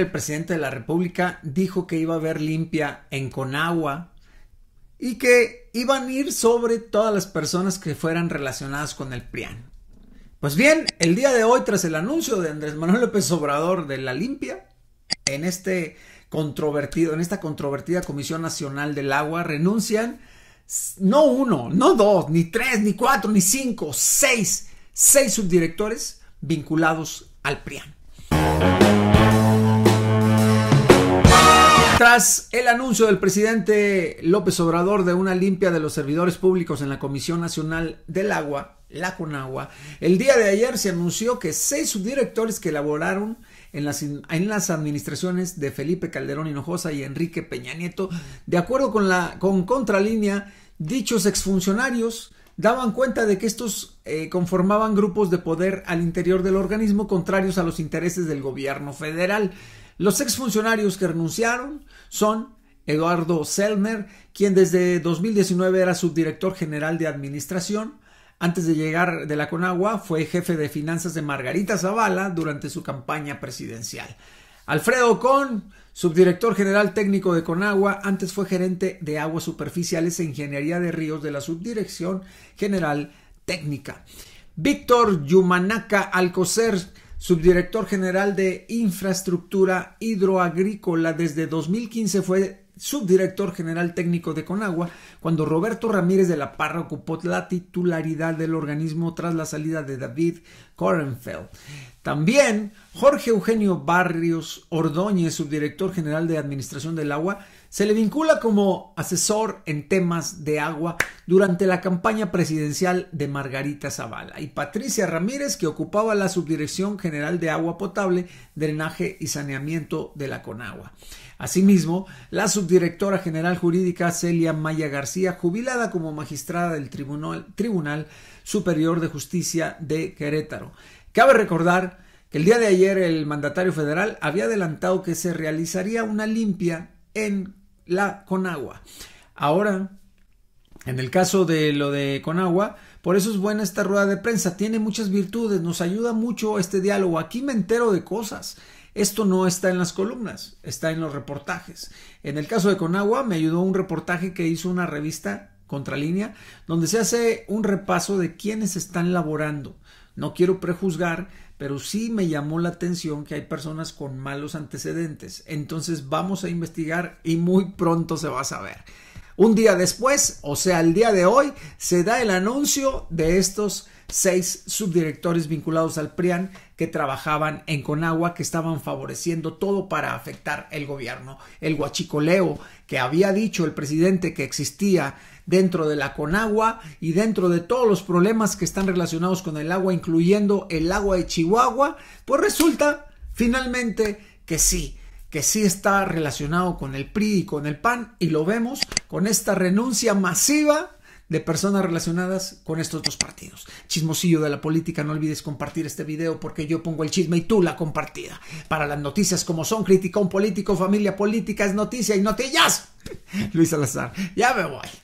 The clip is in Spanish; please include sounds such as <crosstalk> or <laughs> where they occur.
el presidente de la República dijo que iba a haber limpia en Conagua y que iban a ir sobre todas las personas que fueran relacionadas con el PRIAN. Pues bien, el día de hoy, tras el anuncio de Andrés Manuel López Obrador de la limpia, en este controvertido, en esta controvertida Comisión Nacional del Agua, renuncian no uno, no dos, ni tres, ni cuatro, ni cinco, seis, seis subdirectores vinculados al PRIAN. Tras el anuncio del presidente López Obrador de una limpia de los servidores públicos en la Comisión Nacional del Agua, la Conagua, el día de ayer se anunció que seis subdirectores que elaboraron en las, en las, administraciones de Felipe Calderón Hinojosa y Enrique Peña Nieto, de acuerdo con la con contralínea, dichos exfuncionarios daban cuenta de que estos eh, conformaban grupos de poder al interior del organismo contrarios a los intereses del gobierno federal. Los exfuncionarios que renunciaron son Eduardo Selmer, quien desde 2019 era subdirector general de administración, antes de llegar de la Conagua fue jefe de finanzas de Margarita Zavala durante su campaña presidencial. Alfredo Con, subdirector general técnico de Conagua, antes fue gerente de aguas superficiales e ingeniería de ríos de la Subdirección General Técnica. Víctor Yumanaca Alcocer, subdirector general de Infraestructura Hidroagrícola, desde 2015 fue subdirector general técnico de Conagua, cuando Roberto Ramírez de la Parra ocupó la titularidad del organismo tras la salida de David Korenfeld. También Jorge Eugenio Barrios Ordóñez, subdirector general de Administración del Agua, se le vincula como asesor en temas de agua durante la campaña presidencial de Margarita Zavala y Patricia Ramírez, que ocupaba la Subdirección General de Agua Potable, Drenaje y Saneamiento de la Conagua. Asimismo, la subdirección directora general jurídica Celia Maya García, jubilada como magistrada del Tribunal, Tribunal Superior de Justicia de Querétaro. Cabe recordar que el día de ayer el mandatario federal había adelantado que se realizaría una limpia en la Conagua. Ahora, en el caso de lo de Conagua, por eso es buena esta rueda de prensa, tiene muchas virtudes, nos ayuda mucho este diálogo, aquí me entero de cosas. Esto no está en las columnas, está en los reportajes. En el caso de Conagua me ayudó un reportaje que hizo una revista Contralínea, donde se hace un repaso de quienes están laborando. No quiero prejuzgar, pero sí me llamó la atención que hay personas con malos antecedentes. Entonces vamos a investigar y muy pronto se va a saber. Un día después, o sea, el día de hoy, se da el anuncio de estos seis subdirectores vinculados al PRIAN que trabajaban en Conagua, que estaban favoreciendo todo para afectar el gobierno. El guachicoleo que había dicho el presidente que existía dentro de la Conagua y dentro de todos los problemas que están relacionados con el agua, incluyendo el agua de Chihuahua, pues resulta finalmente que sí, que sí está relacionado con el PRI y con el PAN, y lo vemos con esta renuncia masiva de personas relacionadas con estos dos partidos. Chismosillo de la política, no olvides compartir este video porque yo pongo el chisme y tú la compartida. Para las noticias como son, criticón político, familia política, es noticia y notillas. <laughs> Luis Salazar, ya me voy.